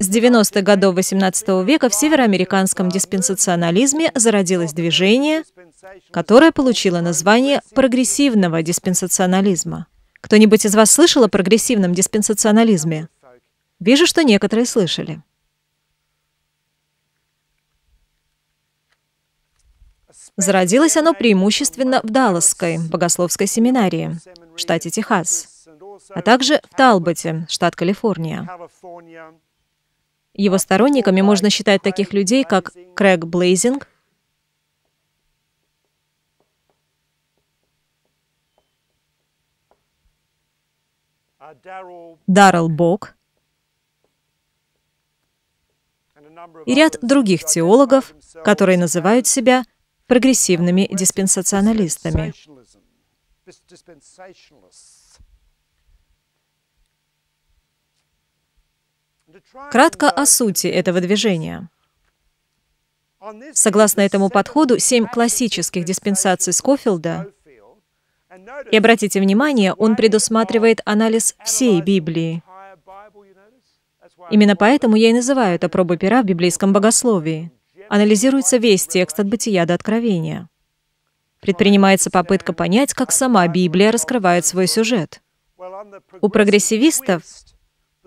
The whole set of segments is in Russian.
С 90-х годов XVIII века в североамериканском диспенсационализме зародилось движение, которое получило название прогрессивного диспенсационализма. Кто-нибудь из вас слышал о прогрессивном диспенсационализме? Вижу, что некоторые слышали. Зародилось оно преимущественно в Далласской богословской семинарии в штате Техас, а также в Талботе, штат Калифорния. Его сторонниками можно считать таких людей, как Крэг Блейзинг, Даррел Бок и ряд других теологов, которые называют себя прогрессивными диспенсационалистами. Кратко о сути этого движения. Согласно этому подходу, семь классических диспенсаций Скофилда, и обратите внимание, он предусматривает анализ всей Библии. Именно поэтому я и называю это пробой пера в библейском богословии. Анализируется весь текст от бытия до откровения. Предпринимается попытка понять, как сама Библия раскрывает свой сюжет. У прогрессивистов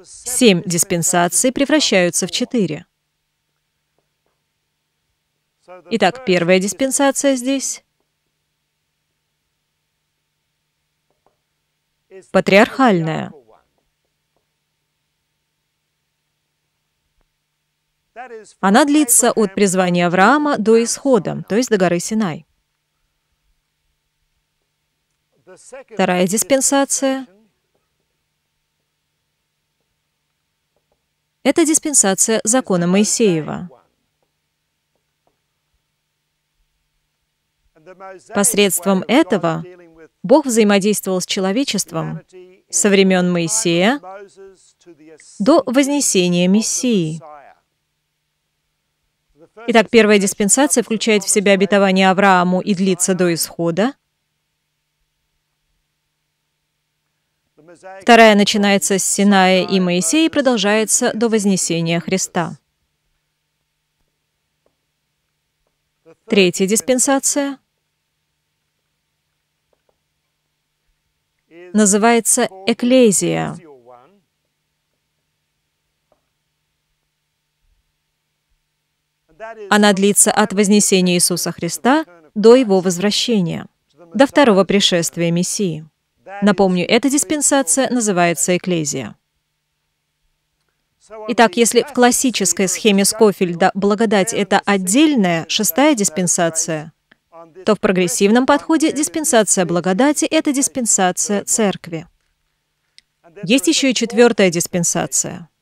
Семь диспенсаций превращаются в четыре. Итак, первая диспенсация здесь патриархальная. Она длится от призвания Авраама до исхода, то есть до горы Синай. Вторая диспенсация — Это диспенсация закона Моисеева. Посредством этого Бог взаимодействовал с человечеством со времен Моисея до вознесения Мессии. Итак, первая диспенсация включает в себя обетование Аврааму и длится до исхода – Вторая начинается с Синая и Моисея и продолжается до Вознесения Христа. Третья диспенсация называется «Экклезия». Она длится от Вознесения Иисуса Христа до Его возвращения, до второго пришествия Мессии. Напомню, эта диспенсация называется «Экклезия». Итак, если в классической схеме Скофельда благодать — это отдельная, шестая диспенсация, то в прогрессивном подходе диспенсация благодати — это диспенсация церкви. Есть еще и четвертая диспенсация —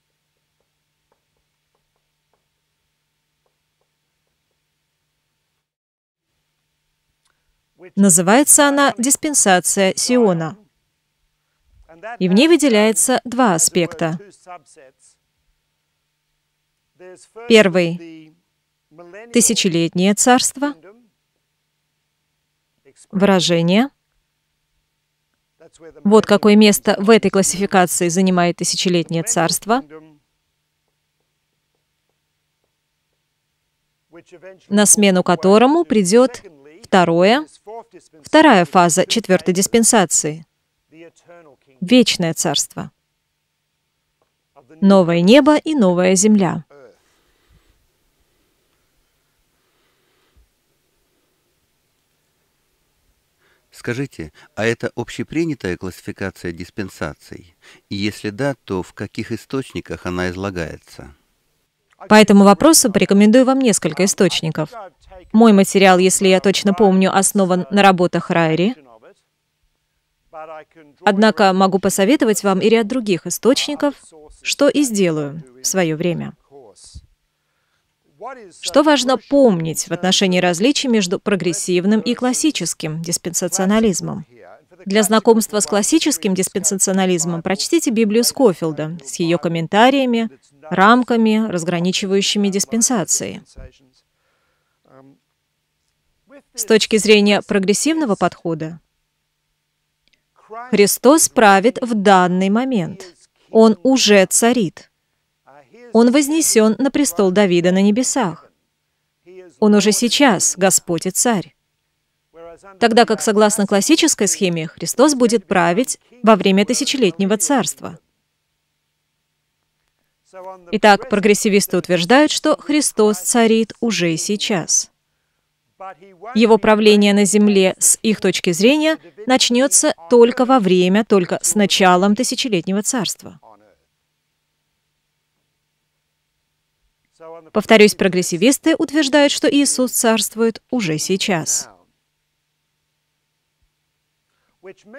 Называется она «Диспенсация Сиона». И в ней выделяется два аспекта. Первый — тысячелетнее царство, выражение. Вот какое место в этой классификации занимает тысячелетнее царство, на смену которому придет Второе – вторая фаза четвертой диспенсации – вечное царство, новое небо и новая земля. Скажите, а это общепринятая классификация диспенсаций? И если да, то в каких источниках она излагается? По этому вопросу порекомендую вам несколько источников. Мой материал, если я точно помню, основан на работах Райри. Однако могу посоветовать вам и ряд других источников, что и сделаю в свое время. Что важно помнить в отношении различий между прогрессивным и классическим диспенсационализмом? Для знакомства с классическим диспенсационализмом прочтите Библию Скофилда с ее комментариями, рамками, разграничивающими диспенсации. С точки зрения прогрессивного подхода, Христос правит в данный момент. Он уже царит. Он вознесен на престол Давида на небесах. Он уже сейчас Господь и Царь. Тогда как, согласно классической схеме, Христос будет править во время тысячелетнего царства. Итак, прогрессивисты утверждают, что Христос царит уже сейчас. Его правление на Земле, с их точки зрения, начнется только во время, только с началом тысячелетнего царства. Повторюсь, прогрессивисты утверждают, что Иисус царствует уже сейчас.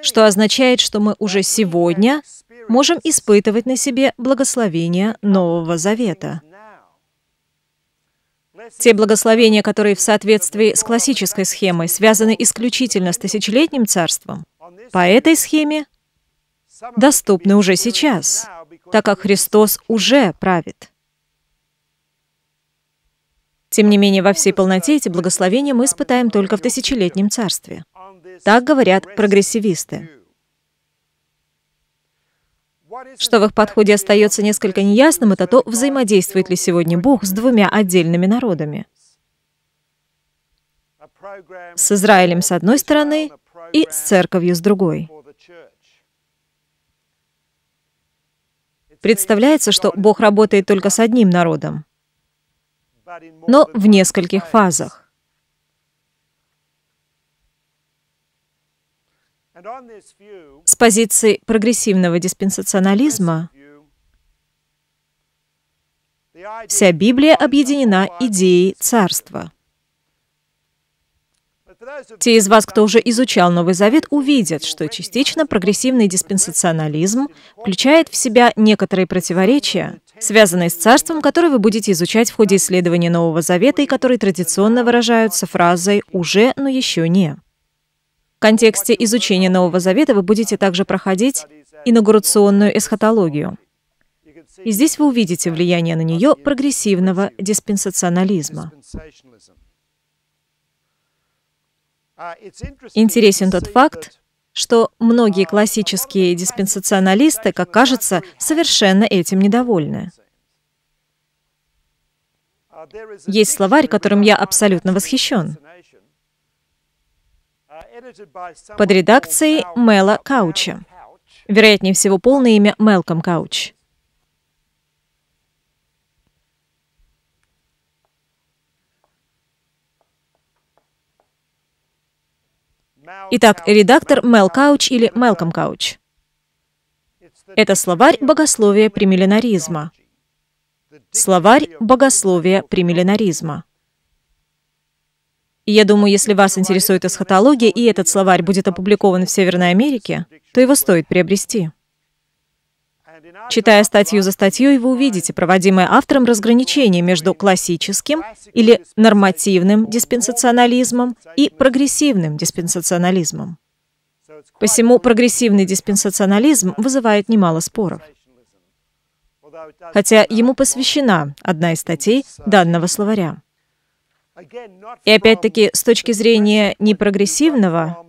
Что означает, что мы уже сегодня можем испытывать на себе благословение Нового Завета – те благословения, которые в соответствии с классической схемой связаны исключительно с тысячелетним царством, по этой схеме доступны уже сейчас, так как Христос уже правит. Тем не менее, во всей полноте эти благословения мы испытаем только в тысячелетнем царстве. Так говорят прогрессивисты. Что в их подходе остается несколько неясным, это то, взаимодействует ли сегодня Бог с двумя отдельными народами. С Израилем с одной стороны и с церковью с другой. Представляется, что Бог работает только с одним народом, но в нескольких фазах. С позиции прогрессивного диспенсационализма вся Библия объединена идеей царства. Те из вас, кто уже изучал Новый Завет, увидят, что частично прогрессивный диспенсационализм включает в себя некоторые противоречия, связанные с царством, которое вы будете изучать в ходе исследования Нового Завета и которые традиционно выражаются фразой «уже, но еще не». В контексте изучения Нового Завета вы будете также проходить инаугурационную эсхатологию. И здесь вы увидите влияние на нее прогрессивного диспенсационализма. Интересен тот факт, что многие классические диспенсационалисты, как кажется, совершенно этим недовольны. Есть словарь, которым я абсолютно восхищен под редакцией Мела Кауча. Вероятнее всего, полное имя Мелком Кауч. Итак, редактор Мел Кауч или Мелком Кауч. Это словарь богословия примилленаризма. Словарь богословия примилленаризма. И я думаю, если вас интересует эсхатология, и этот словарь будет опубликован в Северной Америке, то его стоит приобрести. Читая статью за статьей, вы увидите проводимое автором разграничение между классическим или нормативным диспенсационализмом и прогрессивным диспенсационализмом. Посему прогрессивный диспенсационализм вызывает немало споров. Хотя ему посвящена одна из статей данного словаря. И опять-таки, с точки зрения не прогрессивного,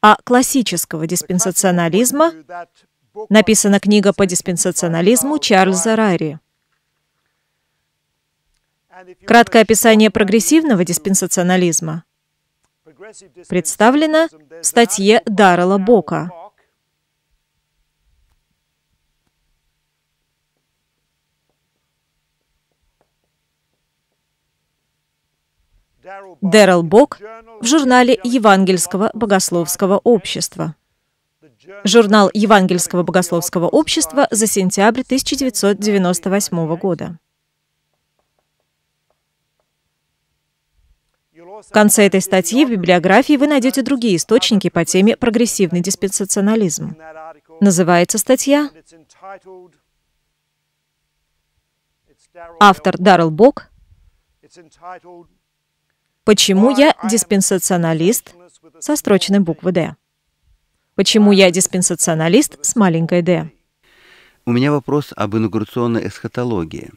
а классического диспенсационализма, написана книга по диспенсационализму Чарльза Рари. Краткое описание прогрессивного диспенсационализма представлено в статье Даррела Бока – Дэрил Бок в журнале Евангельского богословского общества. Журнал Евангельского богословского общества за сентябрь 1998 года. В конце этой статьи в библиографии вы найдете другие источники по теме «Прогрессивный диспенсационализм». Называется статья «Автор Даррел Бок. Почему я диспенсационалист со строчной буквы «Д»? Почему я диспенсационалист с маленькой «Д»? У меня вопрос об инаугурационной эсхатологии.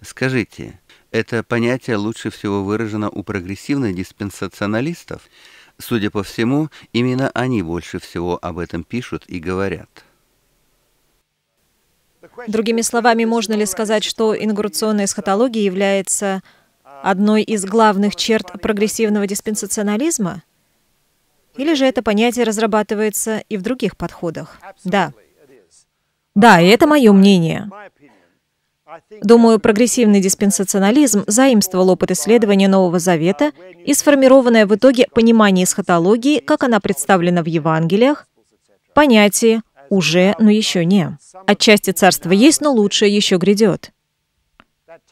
Скажите, это понятие лучше всего выражено у прогрессивных диспенсационалистов? Судя по всему, именно они больше всего об этом пишут и говорят. Другими словами, можно ли сказать, что инаугурационная эсхатология является одной из главных черт прогрессивного диспенсационализма? Или же это понятие разрабатывается и в других подходах? Да. Да, и это мое мнение. Думаю, прогрессивный диспенсационализм заимствовал опыт исследования Нового Завета и сформированное в итоге понимание эсхатологии, как она представлена в Евангелиях, понятие «уже, но еще не». Отчасти царство есть, но лучшее еще грядет.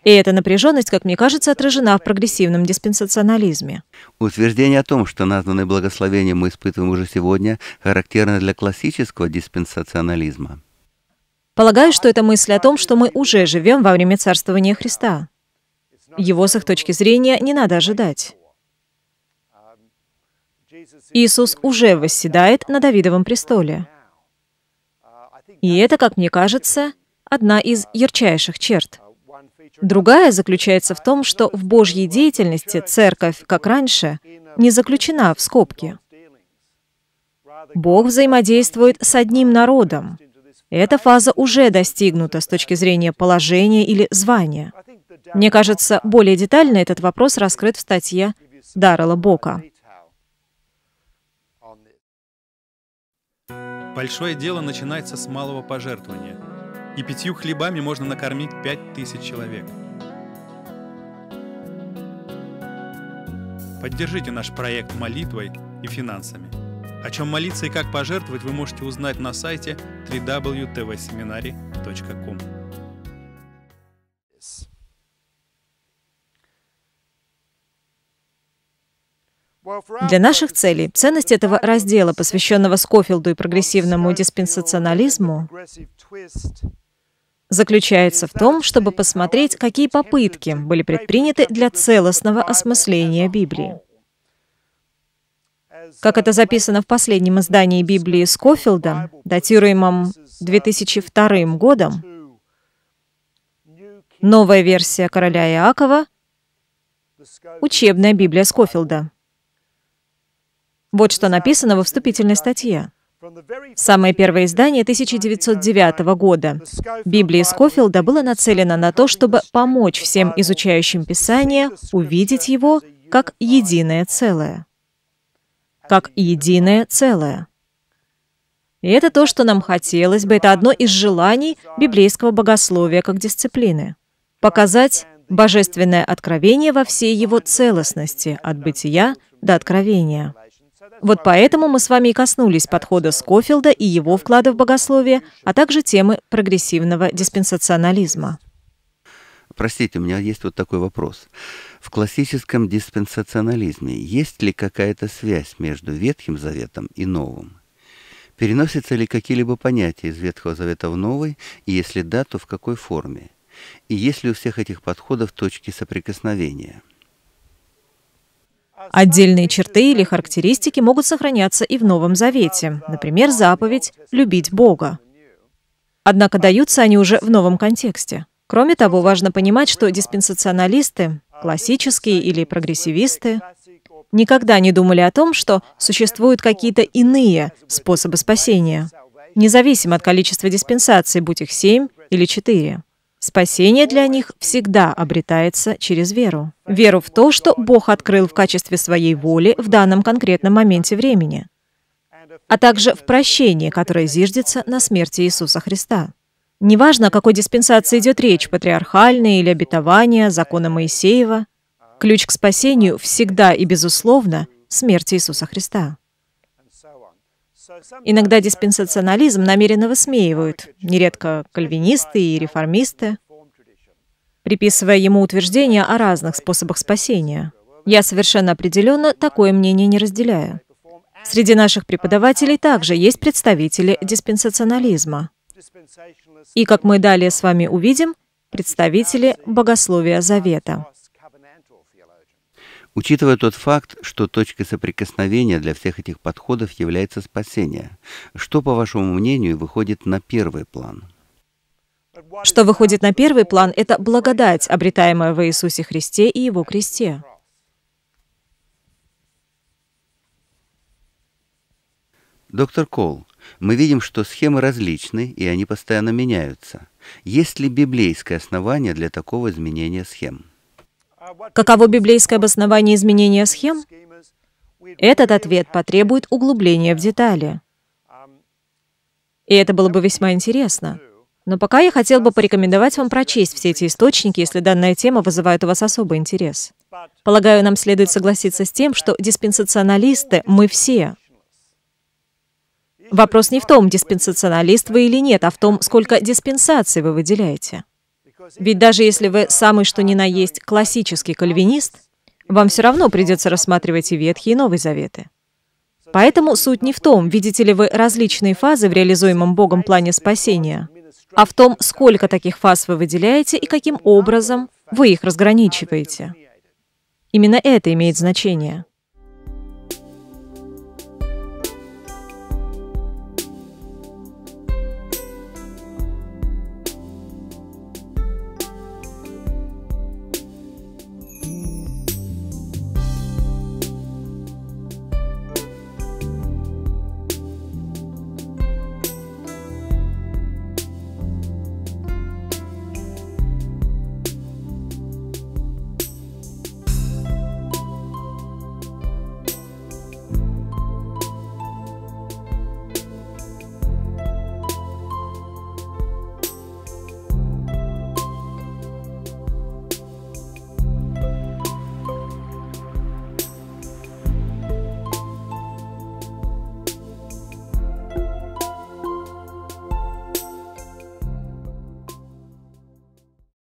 И эта напряженность, как мне кажется, отражена в прогрессивном диспенсационализме. Утверждение о том, что названное благословения мы испытываем уже сегодня, характерно для классического диспенсационализма. Полагаю, что это мысль о том, что мы уже живем во время царствования Христа. Его, с их точки зрения, не надо ожидать. Иисус уже восседает на Давидовом престоле. И это, как мне кажется, одна из ярчайших черт. Другая заключается в том, что в Божьей деятельности церковь, как раньше, не заключена в скобки. Бог взаимодействует с одним народом. Эта фаза уже достигнута с точки зрения положения или звания. Мне кажется, более детально этот вопрос раскрыт в статье Даррела Бока. Большое дело начинается с малого пожертвования – и пятью хлебами можно накормить пять тысяч человек. Поддержите наш проект молитвой и финансами. О чем молиться и как пожертвовать вы можете узнать на сайте www.tvseminary.com Для наших целей ценность этого раздела, посвященного Скофилду и прогрессивному диспенсационализму, заключается в том, чтобы посмотреть, какие попытки были предприняты для целостного осмысления Библии. Как это записано в последнем издании Библии Скофилда, датируемом 2002 годом, новая версия короля Иакова — учебная Библия Скофилда. Вот что написано во вступительной статье. Самое первое издание 1909 года Библии Скофилда была нацелена на то, чтобы помочь всем изучающим Писание увидеть его как единое целое. Как единое целое. И это то, что нам хотелось бы, это одно из желаний библейского богословия как дисциплины. Показать божественное откровение во всей его целостности, от бытия до откровения. Вот поэтому мы с вами и коснулись подхода Скофилда и его вклада в богословие, а также темы прогрессивного диспенсационализма. Простите, у меня есть вот такой вопрос. В классическом диспенсационализме есть ли какая-то связь между Ветхим Заветом и Новым? Переносятся ли какие-либо понятия из Ветхого Завета в Новый, и если да, то в какой форме? И есть ли у всех этих подходов точки соприкосновения – Отдельные черты или характеристики могут сохраняться и в Новом Завете, например, заповедь «любить Бога». Однако даются они уже в новом контексте. Кроме того, важно понимать, что диспенсационалисты, классические или прогрессивисты, никогда не думали о том, что существуют какие-то иные способы спасения, независимо от количества диспенсаций, будь их семь или четыре. Спасение для них всегда обретается через веру. Веру в то, что Бог открыл в качестве своей воли в данном конкретном моменте времени, а также в прощение, которое зиждется на смерти Иисуса Христа. Неважно, о какой диспенсации идет речь, патриархальные или обетования, закона Моисеева, ключ к спасению всегда и безусловно смерть Иисуса Христа. Иногда диспенсационализм намеренно высмеивают, нередко кальвинисты и реформисты, приписывая ему утверждения о разных способах спасения. Я совершенно определенно такое мнение не разделяю. Среди наших преподавателей также есть представители диспенсационализма. И, как мы далее с вами увидим, представители богословия Завета. Учитывая тот факт, что точкой соприкосновения для всех этих подходов является спасение, что, по вашему мнению, выходит на первый план? Что выходит на первый план, это благодать, обретаемая во Иисусе Христе и Его кресте. Доктор Кол, мы видим, что схемы различны, и они постоянно меняются. Есть ли библейское основание для такого изменения схем? Каково библейское обоснование изменения схем? Этот ответ потребует углубления в детали. И это было бы весьма интересно. Но пока я хотел бы порекомендовать вам прочесть все эти источники, если данная тема вызывает у вас особый интерес. Полагаю, нам следует согласиться с тем, что диспенсационалисты мы все. Вопрос не в том, диспенсационалист вы или нет, а в том, сколько диспенсаций вы выделяете. Ведь даже если вы самый что ни на есть классический кальвинист, вам все равно придется рассматривать и ветхие, и новые Заветы. Поэтому суть не в том, видите ли вы различные фазы в реализуемом Богом плане спасения, а в том, сколько таких фаз вы выделяете и каким образом вы их разграничиваете. Именно это имеет значение.